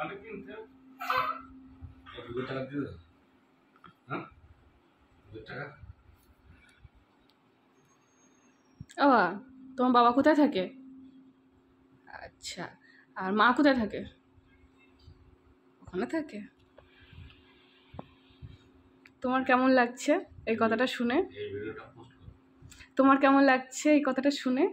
ও হ্যাঁ? তোমার বাবা কোথায় থাকে আচ্ছা আর মা কোথায় থাকে ওখানে থাকে তোমার কেমন লাগছে এই কথাটা শুনে তোমার কেমন লাগছে এই কথাটা শুনে